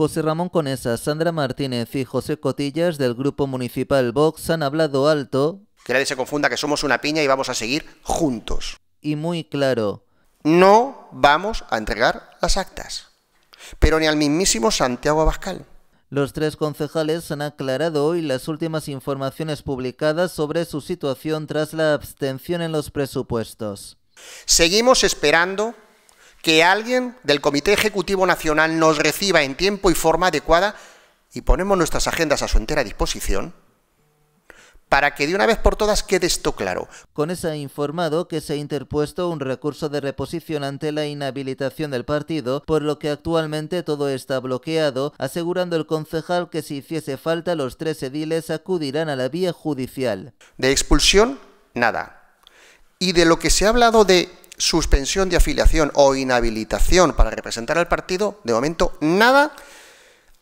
José Ramón Conesa, Sandra Martínez y José Cotillas del Grupo Municipal Vox han hablado alto. Que nadie se confunda que somos una piña y vamos a seguir juntos. Y muy claro. No vamos a entregar las actas, pero ni al mismísimo Santiago Abascal. Los tres concejales han aclarado hoy las últimas informaciones publicadas sobre su situación tras la abstención en los presupuestos. Seguimos esperando que alguien del Comité Ejecutivo Nacional nos reciba en tiempo y forma adecuada y ponemos nuestras agendas a su entera disposición para que de una vez por todas quede esto claro. Con esa informado que se ha interpuesto un recurso de reposición ante la inhabilitación del partido, por lo que actualmente todo está bloqueado, asegurando el concejal que si hiciese falta los tres ediles acudirán a la vía judicial. De expulsión, nada. Y de lo que se ha hablado de suspensión de afiliación o inhabilitación para representar al partido, de momento nada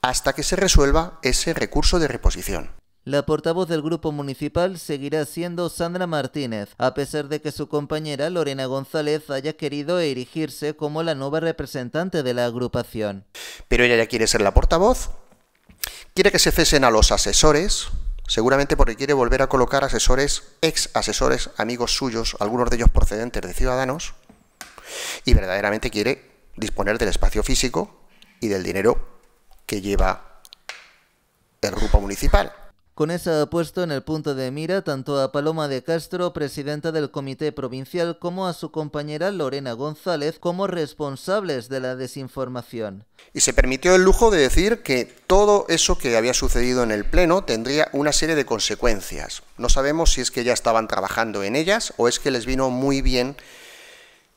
hasta que se resuelva ese recurso de reposición. La portavoz del grupo municipal seguirá siendo Sandra Martínez, a pesar de que su compañera Lorena González haya querido erigirse como la nueva representante de la agrupación. Pero ella ya quiere ser la portavoz, quiere que se cesen a los asesores, seguramente porque quiere volver a colocar asesores, ex asesores, amigos suyos, algunos de ellos procedentes de ciudadanos, y verdaderamente quiere disponer del espacio físico y del dinero que lleva el grupo municipal. Con esa ha puesto en el punto de mira tanto a Paloma de Castro, presidenta del Comité Provincial, como a su compañera Lorena González como responsables de la desinformación. Y se permitió el lujo de decir que todo eso que había sucedido en el Pleno tendría una serie de consecuencias. No sabemos si es que ya estaban trabajando en ellas o es que les vino muy bien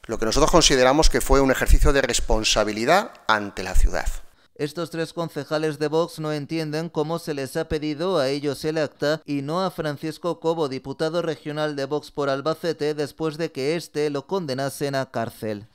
lo que nosotros consideramos que fue un ejercicio de responsabilidad ante la ciudad. Estos tres concejales de Vox no entienden cómo se les ha pedido a ellos el acta y no a Francisco Cobo, diputado regional de Vox por Albacete, después de que éste lo condenasen a cárcel.